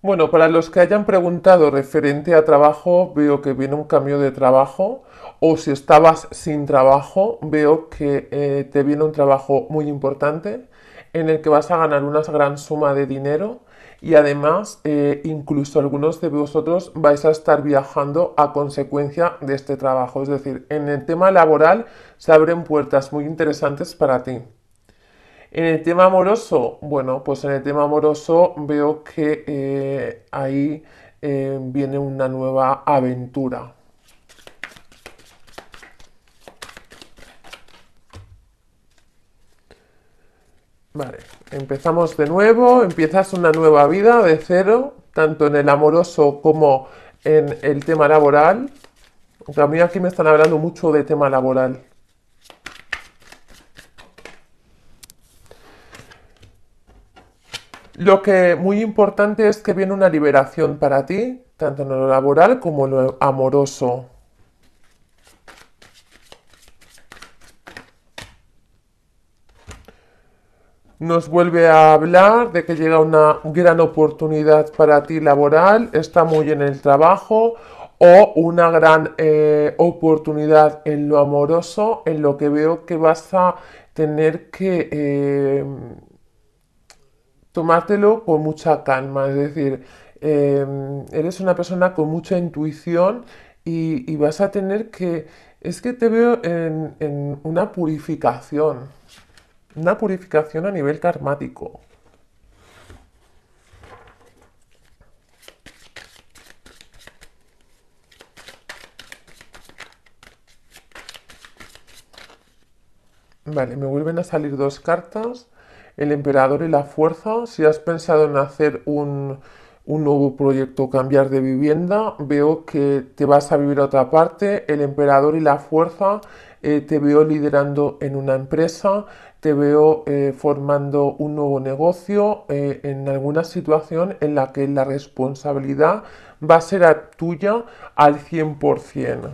Bueno, para los que hayan preguntado referente a trabajo, veo que viene un cambio de trabajo. O si estabas sin trabajo, veo que eh, te viene un trabajo muy importante en el que vas a ganar una gran suma de dinero y además eh, incluso algunos de vosotros vais a estar viajando a consecuencia de este trabajo. Es decir, en el tema laboral se abren puertas muy interesantes para ti. En el tema amoroso, bueno, pues en el tema amoroso veo que eh, ahí eh, viene una nueva aventura. Vale, empezamos de nuevo, empiezas una nueva vida de cero, tanto en el amoroso como en el tema laboral. Aunque a mí aquí me están hablando mucho de tema laboral. Lo que muy importante es que viene una liberación para ti, tanto en lo laboral como en lo amoroso. Nos vuelve a hablar de que llega una gran oportunidad para ti laboral, está muy en el trabajo o una gran eh, oportunidad en lo amoroso, en lo que veo que vas a tener que... Eh, tomártelo con mucha calma, es decir, em, eres una persona con mucha intuición y, vas a tener que, es que te veo en, en una purificación, una purificación a nivel karmático. Vale, me vuelven a salir dos cartas el emperador y la fuerza. Si has pensado en hacer un, nuevo proyecto, cambiar de vivienda, veo que te vas a vivir a otra parte. El emperador y la fuerza, eh, te veo liderando en una empresa, te veo eh, formando un nuevo negocio, eh, en alguna situación en la que la responsabilidad va a ser tuya al 100%.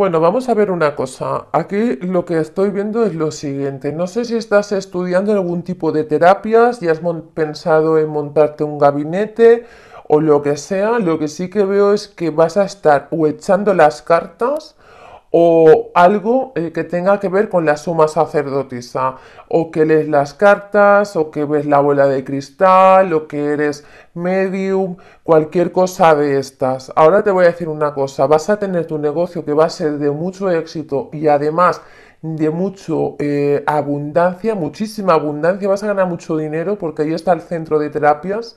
Bueno, vamos a ver una cosa. Aquí lo que estoy viendo es lo siguiente. No sé si estás estudiando algún tipo de terapias, ya has pensado en montarte un gabinete o lo que sea. Lo que sí que veo es que vas a estar o echando las cartas o algo eh, que tenga que ver con la suma sacerdotisa, o que lees las cartas, o que ves la bola de cristal, o que eres medium, cualquier cosa de estas. Ahora te voy a decir una cosa, vas a tener tu negocio que va a ser de mucho éxito y además de mucho eh, abundancia, muchísima abundancia, vas a ganar mucho dinero porque ahí está el centro de terapias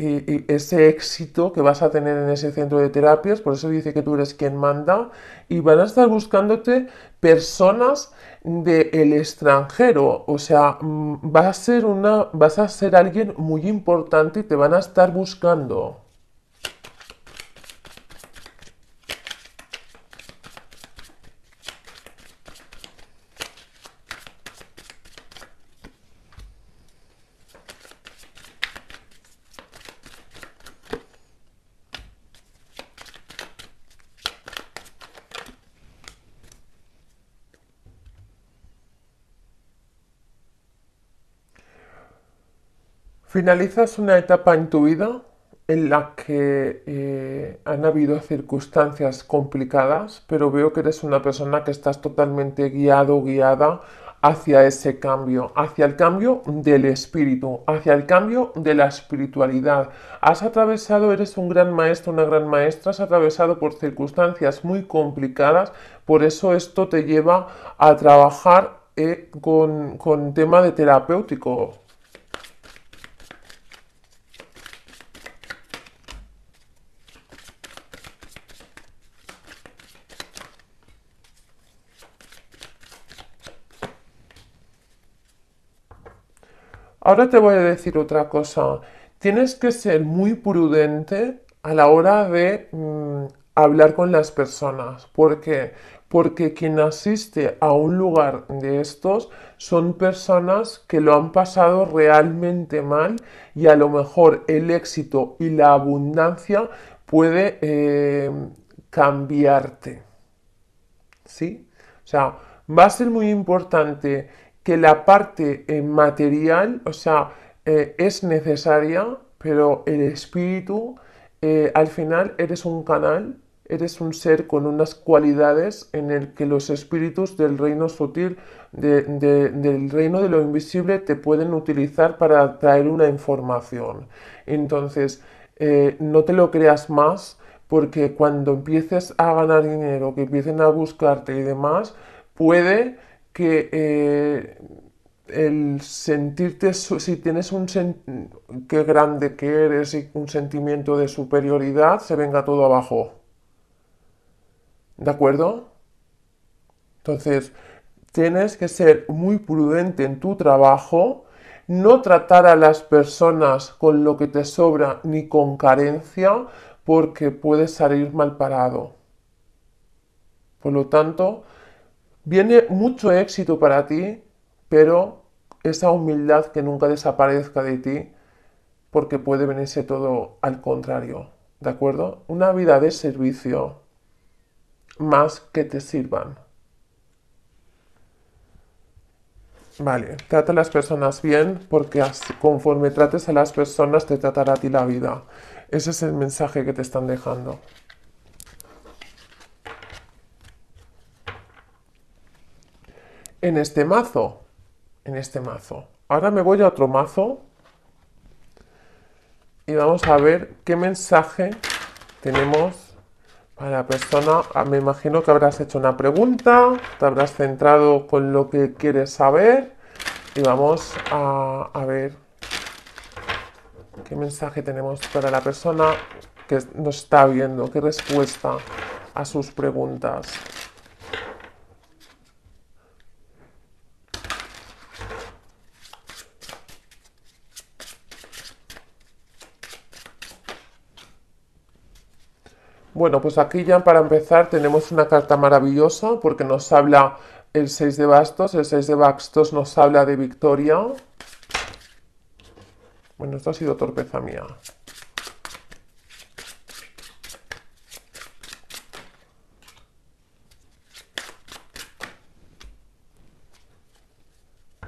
y, ese éxito que vas a tener en ese centro de terapias, por eso dice que tú eres quien manda, y van a estar buscándote personas del extranjero, o sea, mm, va a ser una, vas a ser alguien muy importante y te van a estar buscando. Finalizas una etapa en tu vida en la que eh, han habido circunstancias complicadas, pero veo que eres una persona que estás totalmente guiado, guiada hacia ese cambio, hacia el cambio del espíritu, hacia el cambio de la espiritualidad. Has atravesado, eres un gran maestro, una gran maestra, has atravesado por circunstancias muy complicadas, por eso esto te lleva a trabajar eh, con, con tema de terapéutico, Ahora te voy a decir otra cosa. Tienes que ser muy prudente a la hora de mm, hablar con las personas. ¿Por qué? Porque quien asiste a un lugar de estos son personas que lo han pasado realmente mal y a lo mejor el éxito y la abundancia puede eh, cambiarte. ¿Sí? O sea, va a ser muy importante la parte eh, material, o sea, eh, es necesaria, pero el espíritu, eh, al final eres un canal, eres un ser con unas cualidades en el que los espíritus del reino sutil, del reino de lo invisible, te pueden utilizar para traer una información. Entonces, no te lo creas más, porque cuando empieces a ganar dinero, que empiecen a buscarte y demás, puede que eh, el sentirte, si tienes un qué grande que eres y un sentimiento de superioridad, se venga todo abajo. ¿De acuerdo? Entonces, tienes que ser muy prudente en tu trabajo, no tratar a las personas con lo que te sobra ni con carencia, porque puedes salir mal parado. Por lo tanto, Viene mucho éxito para ti, pero esa humildad que nunca desaparezca de ti, porque puede venirse todo al contrario, ¿de acuerdo? Una vida de servicio más que te sirvan. Vale, trata a las personas bien porque conforme trates a las personas te tratará a ti la vida. Ese es el mensaje que te están dejando. en este mazo. En este mazo. Ahora me voy a otro mazo. Y vamos a ver qué mensaje tenemos para la persona. Ah, me imagino que habrás hecho una pregunta. Te habrás centrado con lo que quieres saber. Y vamos a, ver qué mensaje tenemos para la persona que nos está viendo. Qué respuesta a sus preguntas. Bueno, pues aquí ya para empezar tenemos una carta maravillosa porque nos habla el 6 de bastos. El 6 de bastos nos habla de victoria. Bueno, esto ha sido torpeza mía.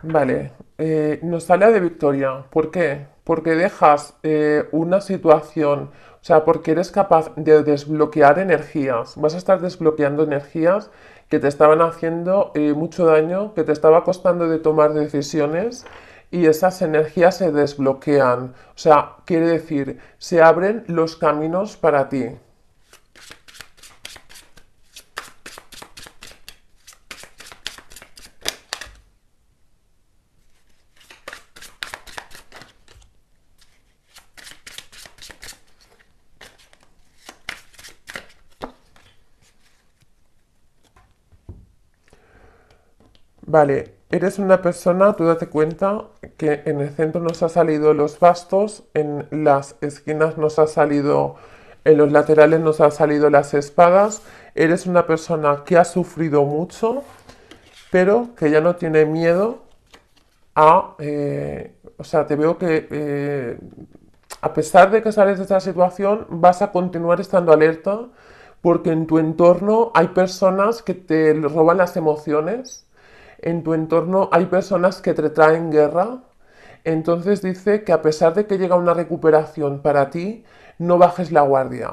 Vale, eh, nos sale de victoria. ¿Por qué? Porque dejas eh, una situación, o sea, porque eres capaz de desbloquear energías. Vas a estar desbloqueando energías que te estaban haciendo eh, mucho daño, que te estaba costando de tomar decisiones y esas energías se desbloquean. O sea, quiere decir, se abren los caminos para ti. Vale, eres una persona, tú date cuenta que en el centro nos ha salido los bastos, en las esquinas nos ha salido, en los laterales nos han salido las espadas. Eres una persona que ha sufrido mucho, pero que ya no tiene miedo a... Eh, o sea, te veo que eh, a pesar de que sales de esta situación, vas a continuar estando alerta porque en tu entorno hay personas que te roban las emociones en tu entorno hay personas que te traen guerra, entonces dice que a pesar de que llega una recuperación para ti, no bajes la guardia.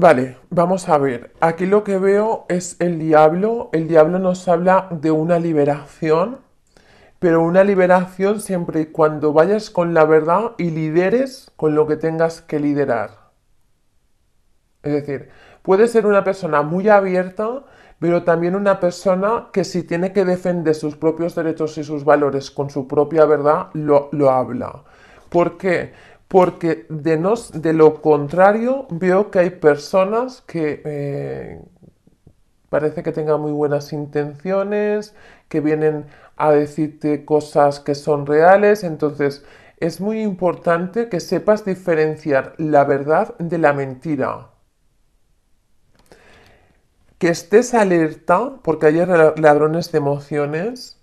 Vale, vamos a ver. Aquí lo que veo es el diablo. El diablo nos habla de una liberación, pero una liberación siempre y cuando vayas con la verdad y lideres con lo que tengas que liderar. Es decir, puede ser una persona muy abierta, pero también una persona que si tiene que defender sus propios derechos y sus valores con su propia verdad, lo, lo habla. ¿Por qué? porque de, lo contrario veo que hay personas que eh, parece que tengan muy buenas intenciones, que vienen a decirte cosas que son reales, entonces es muy importante que sepas diferenciar la verdad de la mentira. Que estés alerta, porque hay ladrones de emociones,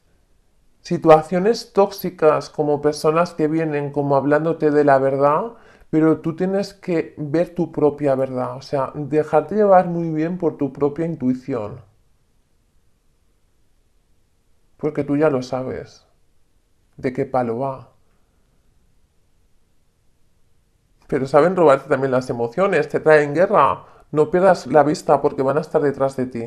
situaciones tóxicas como personas que vienen como hablándote de la verdad, pero tú tienes que ver tu propia verdad, o sea, dejarte llevar muy bien por tu propia intuición. Porque tú ya lo sabes de qué palo va. Pero saben robarte también las emociones, te traen guerra. No pierdas la vista porque van a estar detrás de ti.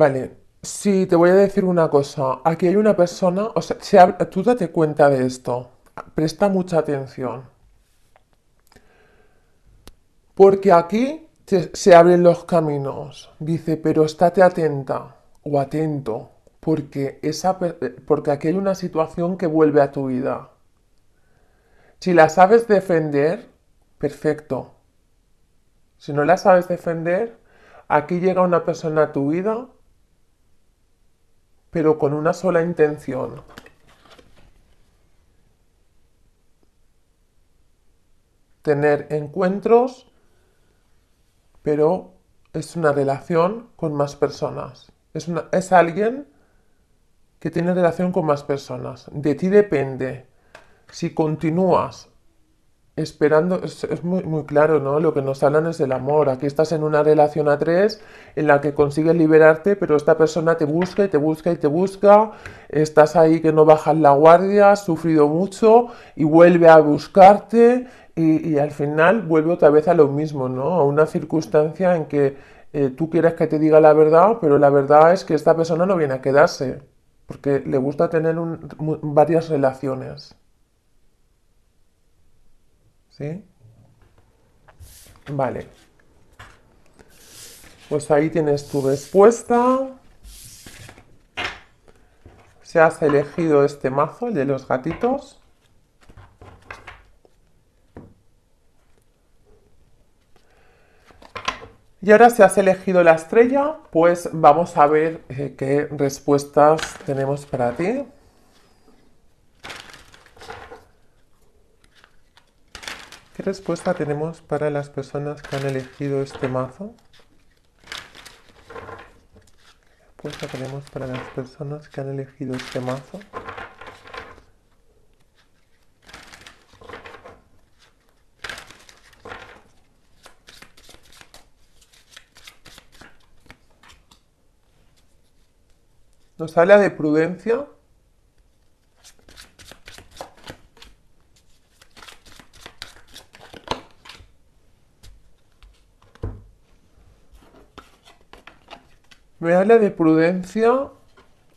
Vale, sí, te voy a decir una cosa. Aquí hay una persona, o sea, tú date cuenta de esto. Presta mucha atención. Porque aquí se, abren los caminos. Dice, pero estate atenta o atento, porque, porque aquí hay una situación que vuelve a tu vida. Si la sabes defender, perfecto. Si no la sabes defender, aquí llega una persona a tu vida pero con una sola intención. Tener encuentros, pero es una relación con más personas. Es, es alguien que tiene relación con más personas. De ti depende. Si continúas esperando, es, muy, muy claro, ¿no? Lo que nos hablan es del amor. Aquí estás en una relación a tres en la que consigues liberarte, pero esta persona te busca y te busca y te busca. Estás ahí que no bajas la guardia, has sufrido mucho y vuelve a buscarte y, al final vuelve otra vez a lo mismo, ¿no? A una circunstancia en que eh, tú quieres que te diga la verdad, pero la verdad es que esta persona no viene a quedarse porque le gusta tener varias relaciones. Vale. Pues ahí tienes tu respuesta. se has elegido este mazo, el de los gatitos. Y ahora si has elegido la estrella, pues vamos a ver eh, qué respuestas tenemos para ti. ¿Qué respuesta tenemos para las personas que han elegido este mazo? ¿Qué respuesta tenemos para las personas que han elegido este mazo? Nos habla de prudencia, me habla de prudencia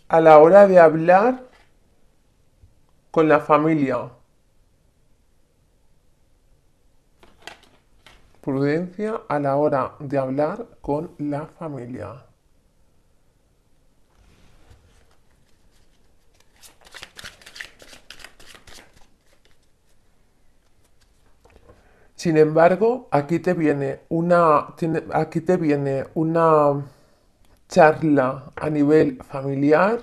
a la hora de hablar con la familia. Prudencia a la hora de hablar con la familia. Sin embargo, aquí te viene una, aquí te viene una charla a nivel familiar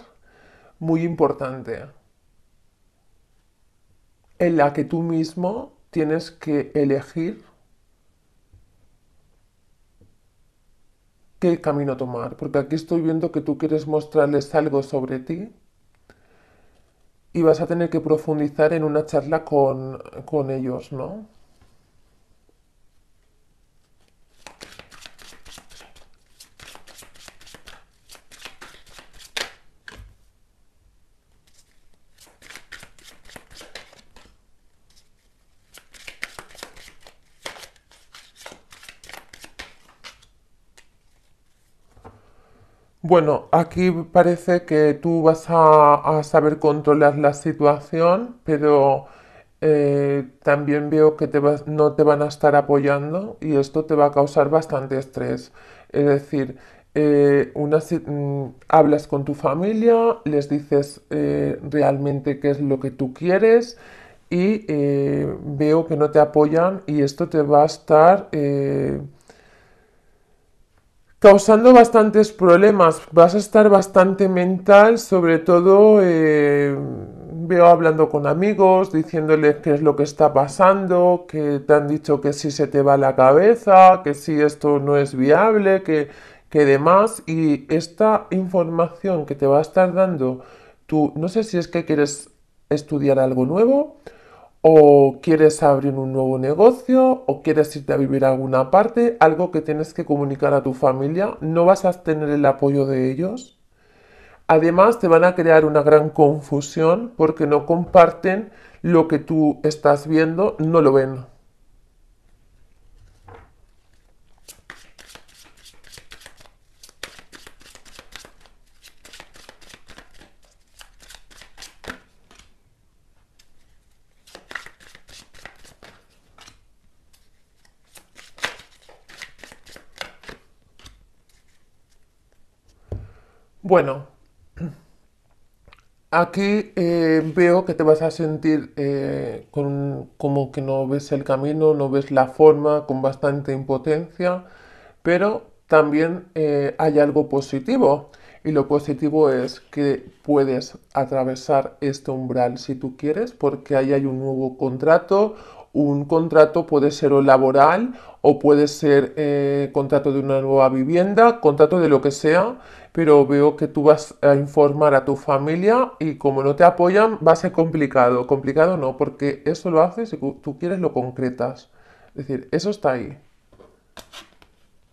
muy importante en la que tú mismo tienes que elegir qué camino tomar, porque aquí estoy viendo que tú quieres mostrarles algo sobre ti y vas a tener que profundizar en una charla con, con ellos, ¿no? Bueno, aquí parece que tú vas a, saber controlar la situación, pero eh, también veo que no te van a estar apoyando y esto te va a causar bastante estrés. Es decir, eh, mm, hablas con tu familia, les dices eh, realmente qué es lo que tú quieres y veo que no te apoyan y esto te va a estar causando bastantes problemas. Vas a estar bastante mental, sobre todo eh, veo hablando con amigos, diciéndoles qué es lo que está pasando, que te han dicho que si se te va la cabeza, que si esto no es viable, que, que demás. Y esta información que te va a estar dando, tú no sé si es que quieres estudiar algo nuevo o quieres abrir un nuevo negocio o quieres irte a vivir a alguna parte, algo que tienes que comunicar a tu familia, no vas a tener el apoyo de ellos. Además, te van a crear una gran confusión porque no comparten lo que tú estás viendo, no lo ven. Bueno, aquí eh, veo que te vas a sentir eh, como que no ves el camino, no ves la forma, con bastante impotencia, pero también eh, hay algo positivo. Y lo positivo es que puedes atravesar este umbral si tú quieres, porque ahí hay un nuevo contrato. Un contrato puede ser o laboral o puede ser contrato de una nueva vivienda, contrato de lo que sea, pero veo que tú vas a informar a tu familia y como no te apoyan va a ser complicado. Complicado no, porque eso lo haces y tú quieres lo concretas. Es decir, eso está ahí.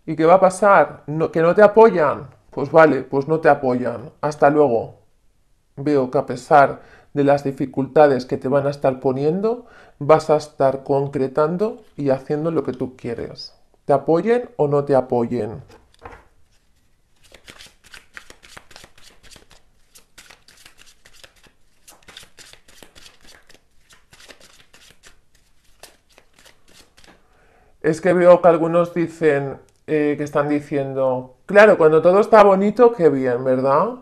¿Y qué va a pasar? ¿Que no te apoyan? Pues vale, pues no te apoyan. Hasta luego. Veo que a pesar de las dificultades que te van a estar poniendo, vas a estar concretando y haciendo lo que tú quieres. Te apoyen o no te apoyen. es que veo que algunos dicen eh, que están diciendo, claro, cuando todo está bonito, qué bien, ¿verdad?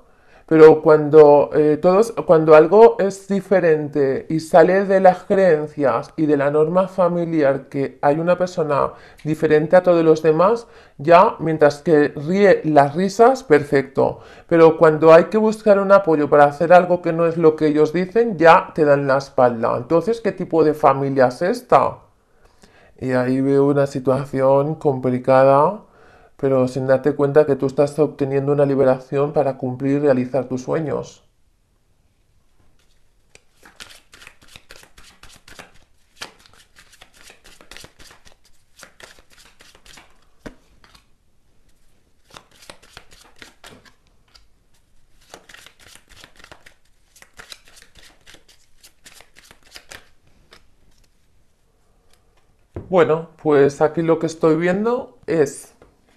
Pero cuando, eh, todos, cuando algo es diferente y sale de las creencias y de la norma familiar que hay una persona diferente a todos los demás, ya mientras que ríe las risas, perfecto. Pero cuando hay que buscar un apoyo para hacer algo que no es lo que ellos dicen, ya te dan la espalda. Entonces, ¿qué tipo de familia es esta? Y ahí veo una situación complicada, pero sin darte cuenta que tú estás obteniendo una liberación para cumplir y realizar tus sueños. Bueno, pues aquí lo que estoy viendo es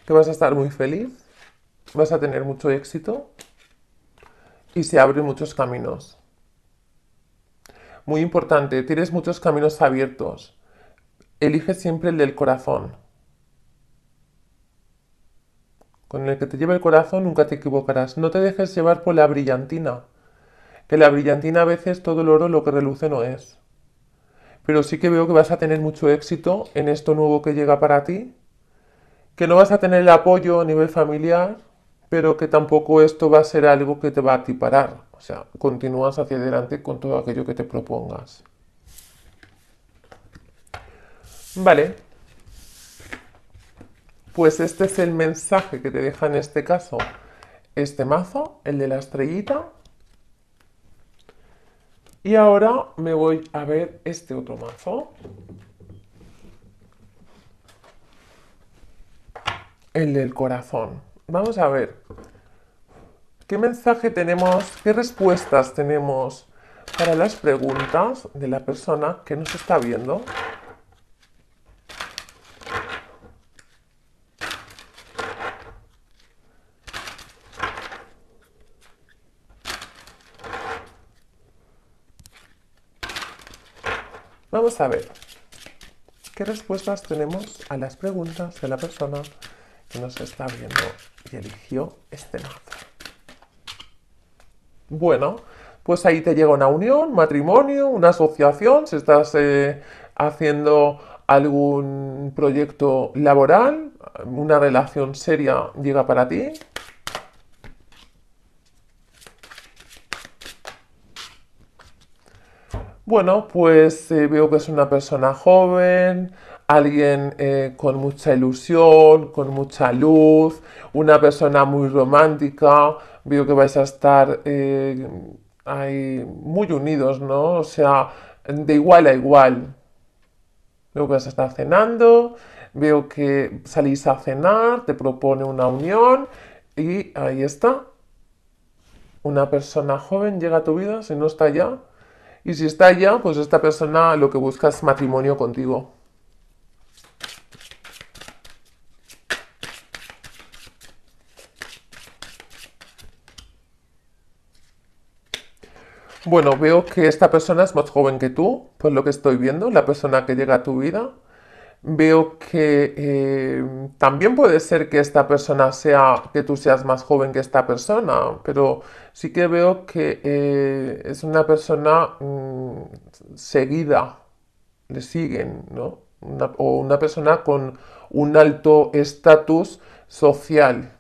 que vas a estar muy feliz, vas a tener mucho éxito y se abren muchos caminos. Muy importante, tienes muchos caminos abiertos. Elige siempre el del corazón. Con el que te lleve el corazón nunca te equivocarás. No te dejes llevar por la brillantina, que la brillantina a veces todo el oro lo que reluce no es pero sí que veo que vas a tener mucho éxito en esto nuevo que llega para ti, que no vas a tener el apoyo a nivel familiar, pero que tampoco esto va a ser algo que te va a atiparar. O sea, continúas hacia adelante con todo aquello que te propongas. Vale. Pues este es el mensaje que te deja en este caso este mazo, el de la estrellita. Y ahora me voy a ver este otro mazo. El del corazón. Vamos a ver. ¿Qué mensaje tenemos? ¿Qué respuestas tenemos para las preguntas de la persona que nos está viendo? ver, qué respuestas tenemos a las preguntas de la persona que nos está viendo y eligió este mazo. Bueno, pues ahí te llega una unión, matrimonio, una asociación, si estás eh, haciendo algún proyecto laboral, una relación seria llega para ti, Bueno, pues eh, veo que es una persona joven, alguien eh, con mucha ilusión, con mucha luz, una persona muy romántica. Veo que vais a estar eh, ahí muy unidos, ¿no? O sea, de igual a igual. Veo que vas a estar cenando, veo que salís a cenar, te propone una unión y ahí está. Una persona joven llega a tu vida, si no está ya, y si está allá, pues esta persona lo que busca es matrimonio contigo. Bueno, veo que esta persona es más joven que tú, por lo que estoy viendo, la persona que llega a tu vida veo que eh, también puede ser que esta persona sea, que tú seas más joven que esta persona, pero sí que veo que eh, es una persona mm, seguida, le siguen, ¿no? o una persona con un alto estatus social,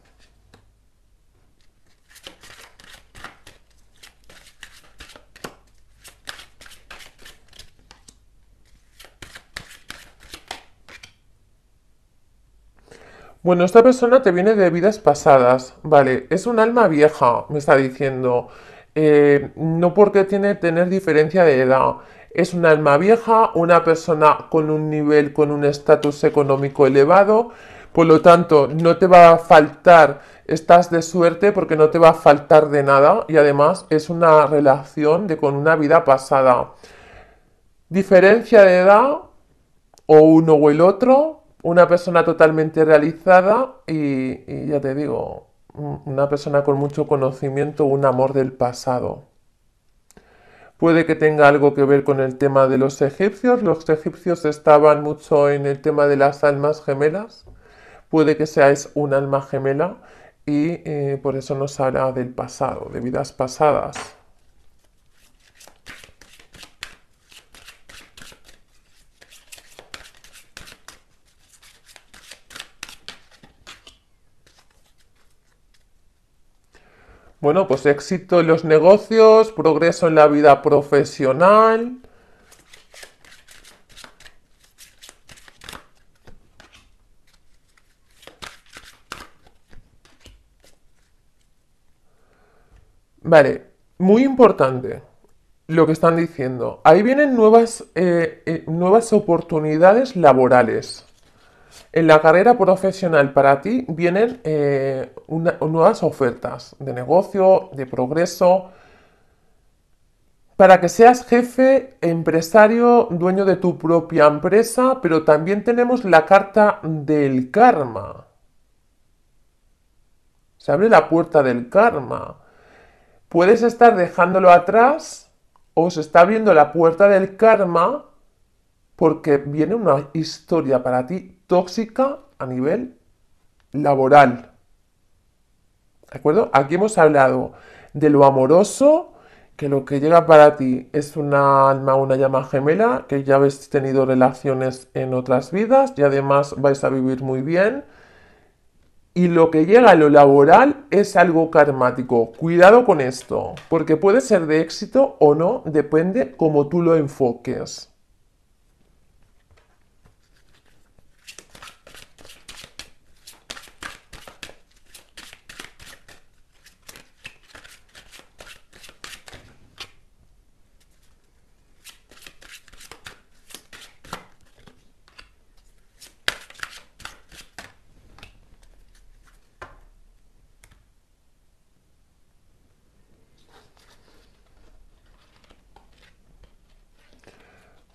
Bueno, esta persona te viene de vidas pasadas, ¿vale? Es un alma vieja, me está diciendo. Eh, no porque tiene tener diferencia de edad. Es un alma vieja, una persona con un nivel, con un estatus económico elevado. Por lo tanto, no te va a faltar, estás de suerte porque no te va a faltar de nada y además es una relación de con una vida pasada. Diferencia de edad, o uno o el otro, una persona totalmente realizada y, ya te digo, una persona con mucho conocimiento, un amor del pasado. Puede que tenga algo que ver con el tema de los egipcios. Los egipcios estaban mucho en el tema de las almas gemelas. Puede que seáis un alma gemela y eh, por eso nos habla del pasado, de vidas pasadas. Bueno, pues éxito en los negocios, progreso en la vida profesional. Vale, muy importante lo que están diciendo. Ahí vienen nuevas, eh, eh, nuevas oportunidades laborales. En la carrera profesional para ti vienen eh, nuevas ofertas de negocio, de progreso, para que seas jefe, empresario, dueño de tu propia empresa, pero también tenemos la carta del karma. Se abre la puerta del karma. Puedes estar dejándolo atrás o se está abriendo la puerta del karma porque viene una historia para ti tóxica a nivel laboral. ¿De acuerdo? Aquí hemos hablado de lo amoroso, que lo que llega para ti es una alma, una llama gemela, que ya habéis tenido relaciones en otras vidas y además vais a vivir muy bien. Y lo que llega a lo laboral es algo karmático. Cuidado con esto, porque puede ser de éxito o no, depende cómo tú lo enfoques.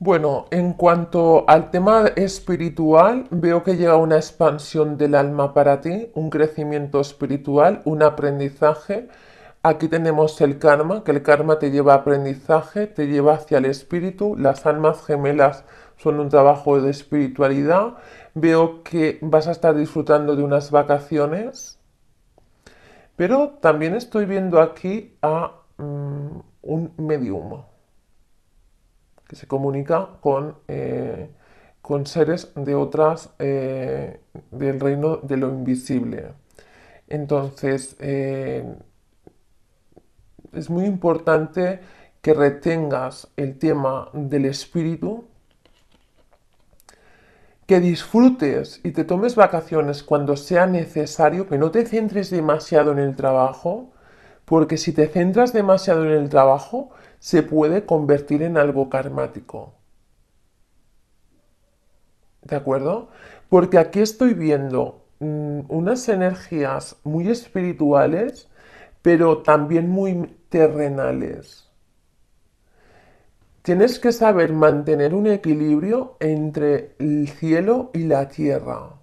Bueno, en cuanto al tema espiritual, veo que llega una expansión del alma para ti, un crecimiento espiritual, un aprendizaje. Aquí tenemos el karma, que el karma te lleva a aprendizaje, te lleva hacia el espíritu. Las almas gemelas son un trabajo de espiritualidad. Veo que vas a estar disfrutando de unas vacaciones. Pero también estoy viendo aquí a mm, un medium se comunica con, eh, con seres de otras, eh, del reino de lo invisible. Entonces, eh, es muy importante que retengas el tema del espíritu, que disfrutes y te tomes vacaciones cuando sea necesario, que no te centres demasiado en el trabajo, porque si te centras demasiado en el trabajo, se puede convertir en algo karmático. ¿De acuerdo? Porque aquí estoy viendo mm, unas energías muy espirituales, pero también muy terrenales. Tienes que saber mantener un equilibrio entre el cielo y la tierra.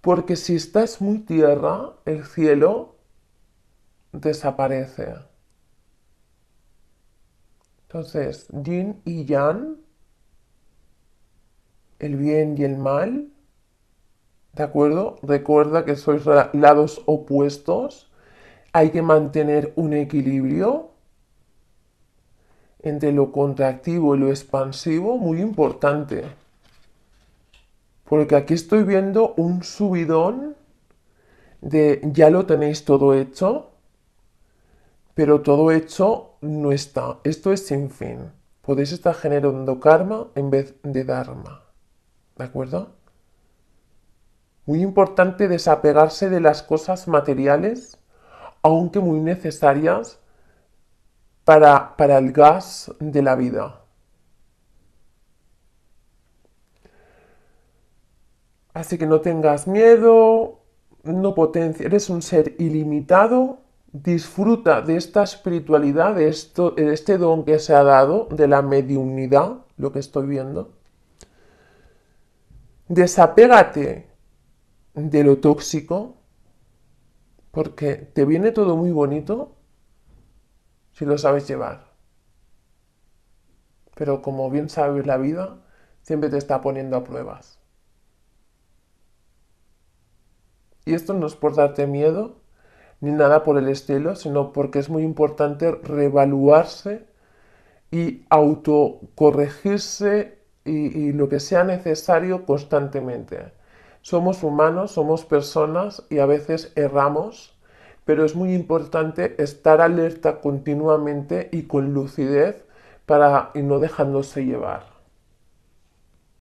Porque si estás muy tierra, el cielo desaparece. Entonces, yin y yang, el bien y el mal, ¿de acuerdo? Recuerda que sois lados opuestos, hay que mantener un equilibrio entre lo contractivo y lo expansivo, muy importante. Porque aquí estoy viendo un subidón de ya lo tenéis todo hecho, pero todo hecho no está. Esto es sin fin. Podéis estar generando karma en vez de dharma. ¿De acuerdo? Muy importante desapegarse de las cosas materiales, aunque muy necesarias para, para el gas de la vida. Así que no tengas miedo, no potencia, eres un ser ilimitado disfruta de esta espiritualidad, de, esto, este don que se ha dado, de la mediunidad, lo que estoy viendo. Desapégate de lo tóxico, porque te viene todo muy bonito si lo sabes llevar. Pero como bien sabes la vida, siempre te está poniendo a pruebas. Y esto no es por darte miedo, ni nada por el estilo, sino porque es muy importante reevaluarse y autocorregirse y, y lo que sea necesario constantemente. Somos humanos, somos personas y a veces erramos, pero es muy importante estar alerta continuamente y con lucidez para y no dejándose llevar.